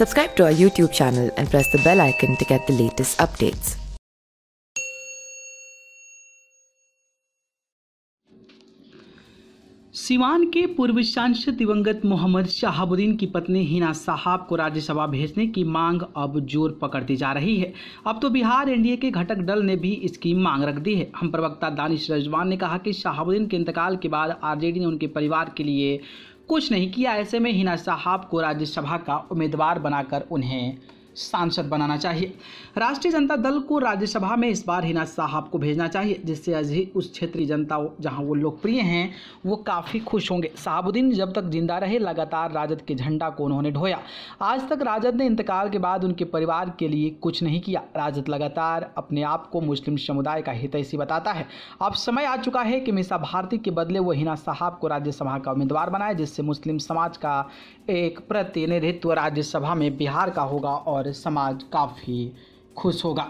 Subscribe to our YouTube channel and press the bell icon to get the latest updates. Siwan के पूर्व सांसद दिवंगत मोहम्मद शहाबुद्दीन की पत्नी हिना साहब को राज्यसभा भेजने की मांग अब जोर पकड़ती जा रही है अब तो बिहार एनडीए के घटक दल ने भी इसकी मांग रख दी है हम प्रवक्ता दानिश रजवान ने कहा कि शहाबुद्दीन के इंतकाल के बाद आरजेडी ने उनके परिवार के लिए कुछ नहीं किया ऐसे में हिना साहब को राज्यसभा का उम्मीदवार बनाकर उन्हें सांसद बनाना चाहिए राष्ट्रीय जनता दल को राज्यसभा में इस बार हिना साहब को भेजना चाहिए जिससे आज ही उस क्षेत्रीय जनता जहां वो लोकप्रिय हैं वो काफ़ी खुश होंगे साहबुद्दीन जब तक जिंदा रहे लगातार राजद के झंडा को उन्होंने ढोया आज तक राजद ने इंतकाल के बाद उनके परिवार के लिए कुछ नहीं किया राजद लगातार अपने आप को मुस्लिम समुदाय का हितैषी बताता है अब समय आ चुका है कि मिसा भारती के बदले वो हिना साहब को राज्यसभा का उम्मीदवार बनाए जिससे मुस्लिम समाज का एक प्रतिनिधित्व राज्यसभा में बिहार का होगा और और समाज काफ़ी खुश होगा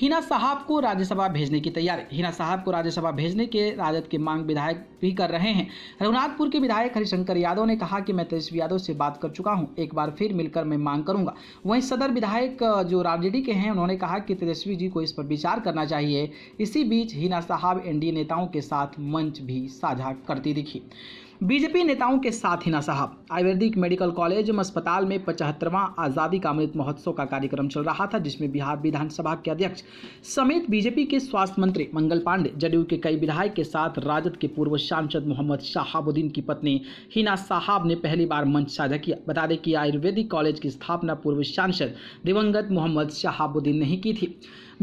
हिना साहब को राज्यसभा भेजने की तैयारी हिना साहब को राज्यसभा भेजने के राजद के मांग विधायक भी कर रहे हैं रघुनाथपुर के विधायक हरिशंकर यादव ने कहा कि मैं तेजस्वी यादव से बात कर चुका हूं एक बार फिर मिलकर मैं मांग करूंगा वहीं सदर विधायक जो रामजेडी के हैं उन्होंने कहा कि तेजस्वी जी को इस पर विचार करना चाहिए इसी बीच हिना साहब एनडीए नेताओं के साथ मंच भी साझा करती दिखी बीजेपी नेताओं के साथ हिना साहब आयुर्वेदिक मेडिकल कॉलेज अस्पताल में पचहत्तरवां आज़ादी का अमृत महोत्सव का कार्यक्रम चल रहा था जिसमें बिहार विधानसभा के अध्यक्ष समेत बीजेपी के स्वास्थ्य मंत्री मंगल पांडे जदयू के कई विधायक के साथ राजद के पूर्व सांसद मोहम्मद शहाबुद्दीन की पत्नी हिना साहब ने पहली बार मंच साझा किया बता दें कि आयुर्वेदिक कॉलेज की स्थापना पूर्व सांसद दिवंगत मोहम्मद शहाबुद्दीन ने ही की थी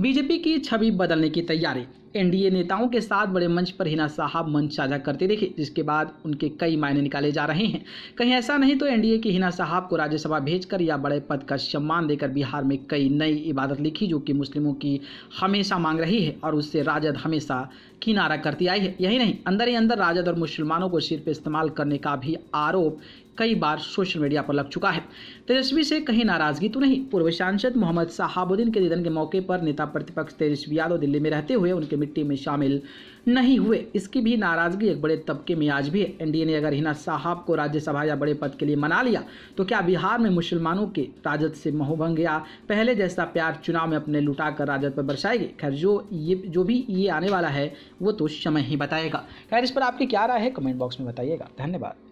बीजेपी की छवि बदलने की तैयारी एनडीए नेताओं के साथ बड़े मंच पर हिना साहब मंच साझा करते दिखे जिसके बाद उनके कई मायने निकाले जा रहे हैं कहीं ऐसा नहीं तो एनडीए की हिना साहब को राज्यसभा भेजकर या बड़े पद का सम्मान देकर बिहार में कई नई इबादत लिखी जो कि मुस्लिमों की हमेशा मांग रही है और उससे राजद हमेशा किनारा करती आई है यही नहीं अंदर ही अंदर राजद और मुसलमानों को सिर पर इस्तेमाल करने का भी आरोप कई बार सोशल मीडिया पर लग चुका है तेजस्वी से कहीं नाराजगी तो नहीं पूर्व सांसद मोहम्मद साहबुद्दीन के निधन के मौके पर नेता प्रतिपक्ष तेजस्वी यादव दिल्ली में रहते हुए उनके मिट्टी में शामिल नहीं हुए इसकी भी नाराजगी एक बड़े तबके में आज भी है एन ने अगर हिना साहब को राज्यसभा या बड़े पद के लिए मना लिया तो क्या बिहार में मुसलमानों के राजद से मोहभंग या पहले जैसा प्यार चुनाव में अपने लुटा कर राजद पर बरसाएगी खैर जो ये जो भी ये आने वाला है वो तो समय ही बताएगा खैर इस पर आपकी क्या राय है कमेंट बॉक्स में बताइएगा धन्यवाद